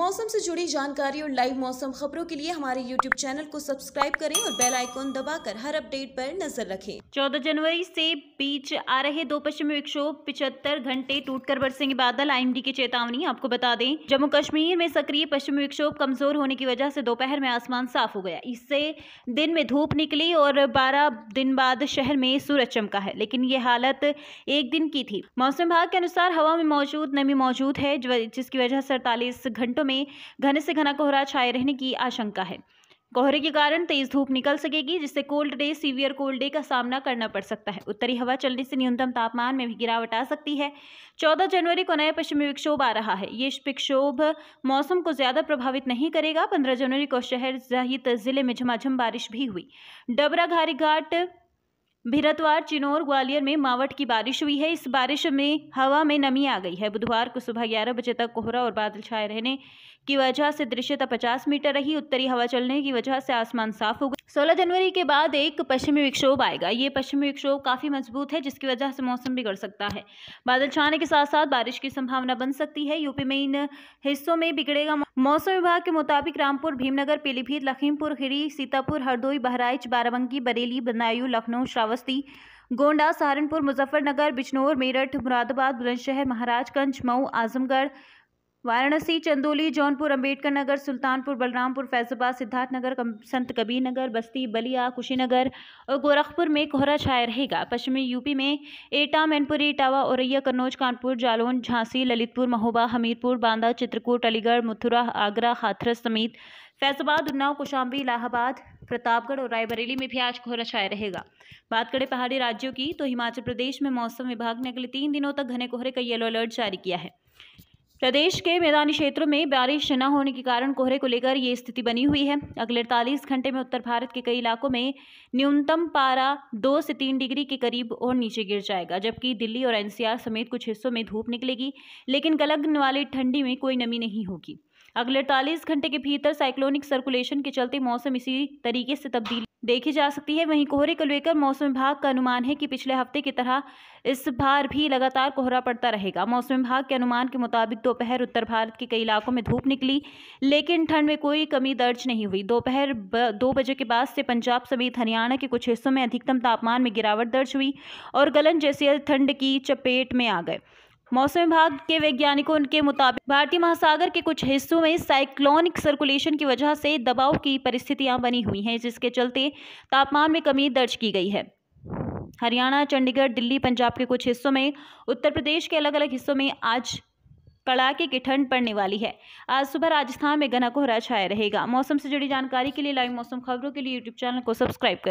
मौसम से जुड़ी जानकारी और लाइव मौसम खबरों के लिए हमारे यूट्यूब चैनल को सब्सक्राइब करें और बेल आइकॉन दबाकर हर अपडेट पर नजर रखें 14 जनवरी से बीच आ रहे दो पश्चिमी विक्षोभ पिछहत्तर घंटे टूटकर बरसेंगे बादल आईएमडी की चेतावनी आपको बता दें जम्मू कश्मीर में सक्रिय पश्चिमी विक्षोभ कमजोर होने की वजह से दोपहर में आसमान साफ हो गया इससे दिन में धूप निकली और बारह दिन बाद शहर में सूरज चमका है लेकिन ये हालत एक दिन की थी मौसम विभाग के अनुसार हवा में मौजूद नमी मौजूद है जिसकी वजह से अड़तालीस घंटों में घने से घना कोहरा छाए रहने की आशंका है कोहरे के कारण तेज धूप निकल सकेगी जिससे cold day severe cold day का सामना करना पड़ सकता है उत्तरी हवा चलने से न्यूनतम तापमान में भी गिरावट आ सकती है 14 जनवरी को नया पश्चिमी विक्षोभ आ रहा है ये विक्षोभ मौसम को ज़्यादा प्रभावित नहीं करेगा 15 जनवरी को शहर सहित जिले में झमाझम बारिश भी हुई डबरा घाट भिरतवार चिनौर ग्वालियर में मावट की बारिश हुई है इस बारिश में हवा में नमी आ गई है बुधवार को सुबह ग्यारह बजे तक कोहरा और बादल छाए रहने की वजह से दृश्यता 50 मीटर रही उत्तरी हवा चलने की वजह से आसमान साफ हो गया 16 जनवरी के बाद एक पश्चिमी विक्षोभ आएगा ये पश्चिमी विक्षोभ काफ़ी मजबूत है जिसकी वजह से मौसम बिगड़ सकता है बादल छाने के साथ साथ बारिश की संभावना बन सकती है यूपी में इन हिस्सों में बिगड़ेगा मौसम विभाग के मुताबिक रामपुर भीमनगर पीलीभीत लखीमपुर खीरी सीतापुर हरदोई बहराइच बाराबंकी बरेली बदनायू लखनऊ श्रावस्ती गोंडा सहारनपुर मुजफ्फरनगर बिजनौर मेरठ मुरादाबाद बुलंदशहर महाराजगंज मऊ आजमगढ़ वाराणसी चंदौली जौनपुर अंबेडकर नगर सुल्तानपुर बलरामपुर फैजाबाद सिद्धार्थनगर संत कबीर नगर बस्ती बलिया कुशीनगर और गोरखपुर में कोहरा छाया रहेगा पश्चिमी यूपी में एटा मैनपुरी इटावा औरैया कन्नौज कानपुर जालौन झांसी ललितपुर महोबा हमीरपुर बांदा चित्रकूट अलीगढ़ मथुरा आगरा हाथरस समेत फैजाबाद उन्नाव कोशाम्बी इलाहाबाद प्रतापगढ़ और रायबरेली में भी आज कोहरा छाया रहेगा बात करें पहाड़ी राज्यों की तो हिमाचल प्रदेश में मौसम विभाग ने अगले तीन दिनों तक घने कोहरे का येलो अलर्ट जारी किया है प्रदेश के मैदानी क्षेत्रों में बारिश न होने के कारण कोहरे को लेकर ये स्थिति बनी हुई है अगले अड़तालीस घंटे में उत्तर भारत के कई इलाकों में न्यूनतम पारा दो से तीन डिग्री के करीब और नीचे गिर जाएगा जबकि दिल्ली और एनसीआर समेत कुछ हिस्सों में धूप निकलेगी लेकिन गलगन वाली ठंडी में कोई नमी नहीं होगी अगले अड़तालीस घंटे के भीतर साइक्लोनिक सर्कुलेशन के चलते मौसम इसी तरीके से तब्दील देखी जा सकती है वहीं कोहरे को लेकर मौसम विभाग का अनुमान है कि पिछले हफ्ते की तरह इस बार भी लगातार कोहरा पड़ता रहेगा मौसम विभाग के अनुमान के मुताबिक दोपहर उत्तर भारत के कई इलाकों में धूप निकली लेकिन ठंड में कोई कमी दर्ज नहीं हुई दोपहर दो बजे के बाद से पंजाब समेत हरियाणा के कुछ हिस्सों में अधिकतम तापमान में गिरावट दर्ज हुई और गलन जैसी ठंड की चपेट में आ गए मौसम विभाग के वैज्ञानिकों के मुताबिक भारतीय महासागर के कुछ हिस्सों में साइक्लोनिक सर्कुलेशन की वजह से दबाव की परिस्थितियां बनी हुई हैं जिसके चलते तापमान में कमी दर्ज की गई है हरियाणा चंडीगढ़ दिल्ली पंजाब के कुछ हिस्सों में उत्तर प्रदेश के अलग अलग हिस्सों में आज कड़ाके की ठंड पड़ने वाली है आज सुबह राजस्थान में घना कोहरा छाया रहेगा मौसम से जुड़ी जानकारी के लिए लाइव मौसम खबरों के लिए यूट्यूब चैनल को सब्सक्राइब करें